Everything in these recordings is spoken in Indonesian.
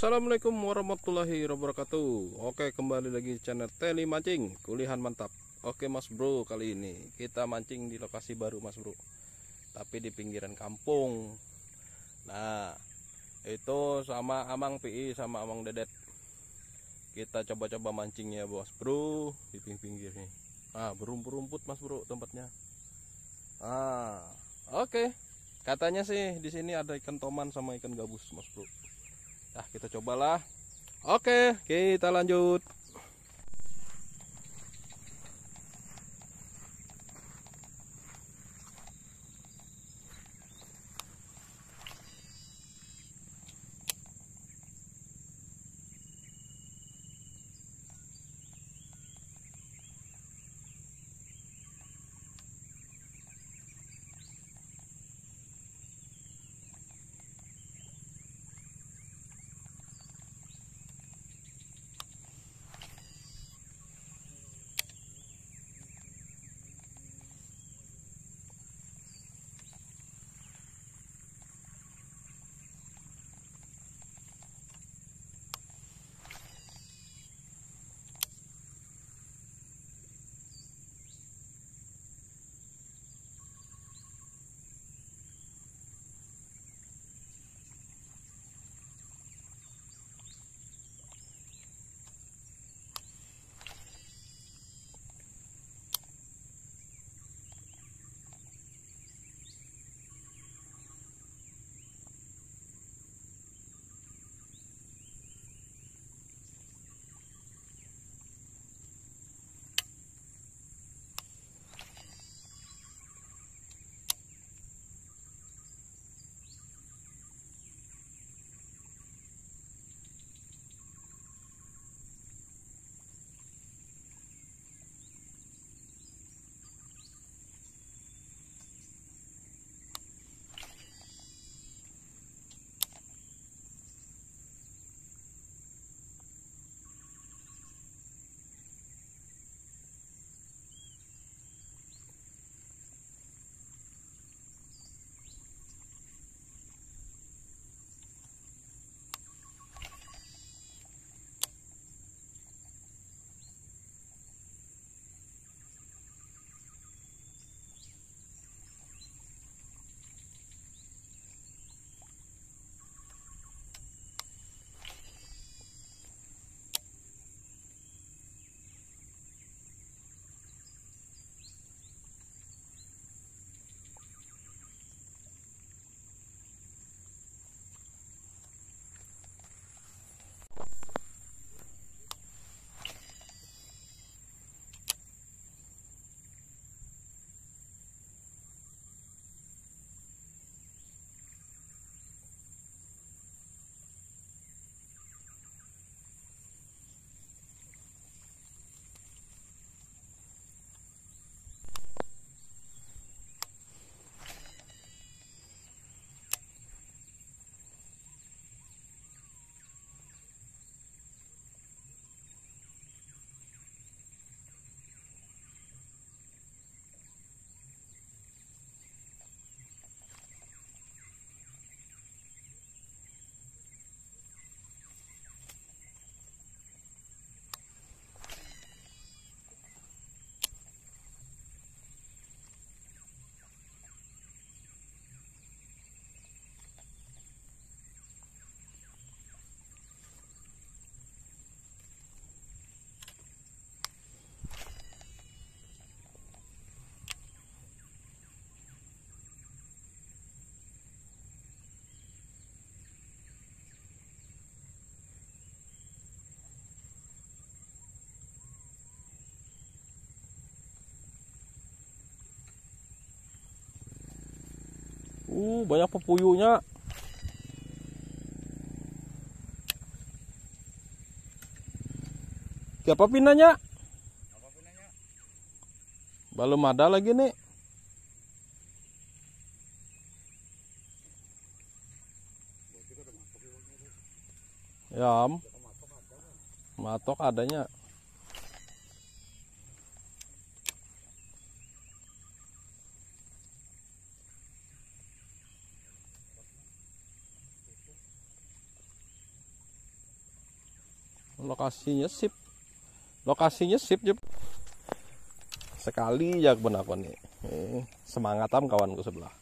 Assalamualaikum warahmatullahi wabarakatuh Oke kembali lagi di channel Teli Mancing Kulihan mantap Oke mas bro kali ini kita mancing di lokasi baru mas bro Tapi di pinggiran kampung Nah itu sama Amang PI sama Amang Dedet Kita coba-coba mancingnya bos bro Di pinggir-pinggirnya Nah berumput-rumput mas bro tempatnya Ah oke Katanya sih di sini ada ikan toman sama ikan gabus mas bro Nah, kita cobalah. Oke, kita lanjut. Uh, banyak pepuyunya. Siapa pinanya? Apa pinanya? Belum ada lagi nih. Ya, ya matok adanya. lokasinya sip lokasinya sip jep sekali ya benar nih eh, semangat kawan kawanku sebelah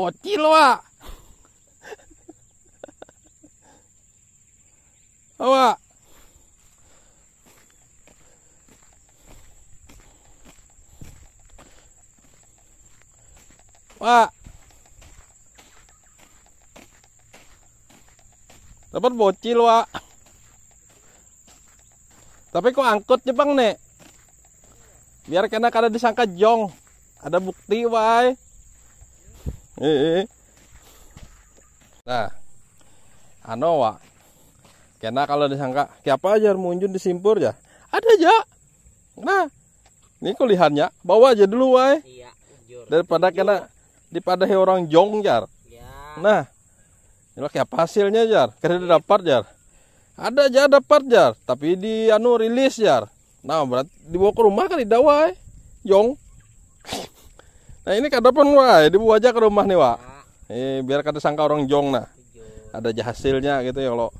Bocil wa. Wa. Wa. Dapat bocil wa. Tapi kok angkut Jepang nih? Biar kena kada disangka jong. Ada bukti wae. Eh nah eh, eh, eh. wa, kena kalau disangka siapa aja munjun disimpur ya ada aja ya. nah ini kulihannya bawa aja dulu wae iya, daripada iya. kena daripada orang jong jar ya. nah ini siapa hasilnya jar kredit iya. dapat jar ada aja dapat jar tapi di anu rilis jar nah berarti dibawa ke rumah kan didawai jong Nah ini kada pun wah, dibawa aja ke rumah nih wah. Eh, biar kada sangka orang jong nah. Ada hasilnya gitu ya kalau.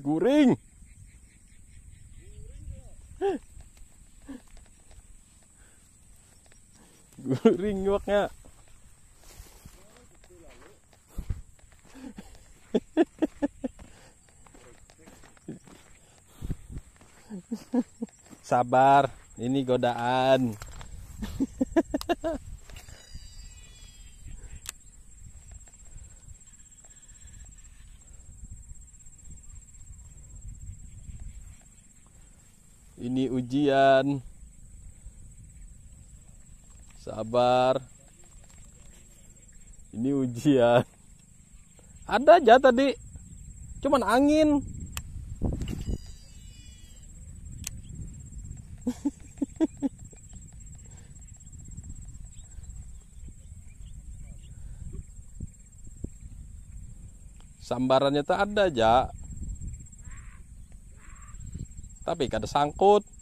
Guring. Guring nyuaknya. Sabar, ini godaan. jalan sabar ini ujian ada aja tadi cuman angin sambarannya tuh ada aja tapi kada sangkut